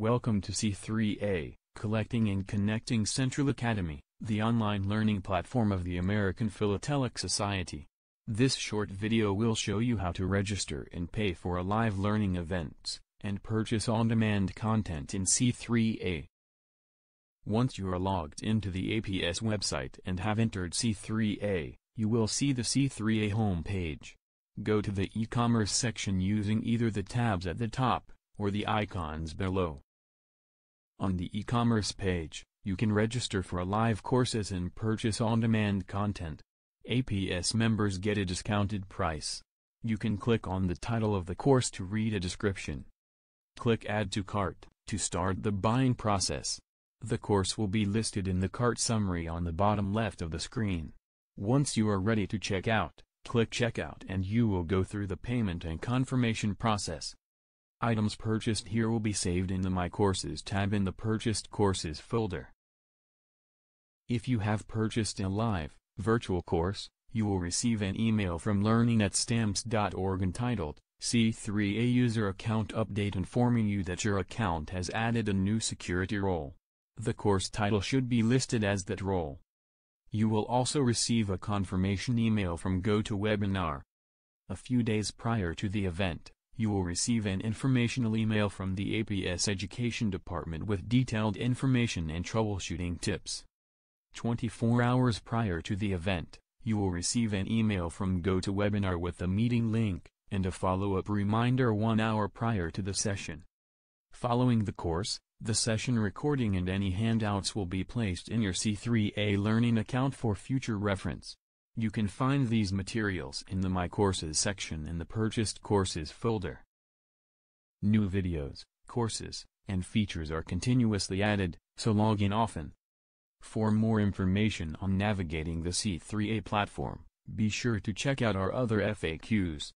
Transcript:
Welcome to C3A, Collecting and Connecting Central Academy, the online learning platform of the American Philatelic Society. This short video will show you how to register and pay for a live learning events, and purchase on-demand content in C3A. Once you are logged into the APS website and have entered C3A, you will see the C3A homepage. Go to the e-commerce section using either the tabs at the top, or the icons below. On the e-commerce page, you can register for live courses and purchase on-demand content. APS members get a discounted price. You can click on the title of the course to read a description. Click Add to Cart to start the buying process. The course will be listed in the cart summary on the bottom left of the screen. Once you are ready to check out, click Checkout and you will go through the payment and confirmation process. Items purchased here will be saved in the My Courses tab in the Purchased Courses folder. If you have purchased a live, virtual course, you will receive an email from learning@stamps.org entitled C3A User Account Update informing you that your account has added a new security role. The course title should be listed as that role. You will also receive a confirmation email from GoToWebinar. A few days prior to the event, you will receive an informational email from the APS Education Department with detailed information and troubleshooting tips. 24 hours prior to the event, you will receive an email from GoToWebinar with the meeting link, and a follow-up reminder one hour prior to the session. Following the course, the session recording and any handouts will be placed in your C3A Learning account for future reference. You can find these materials in the My Courses section in the Purchased Courses folder. New videos, courses, and features are continuously added, so log in often. For more information on navigating the C3A platform, be sure to check out our other FAQs.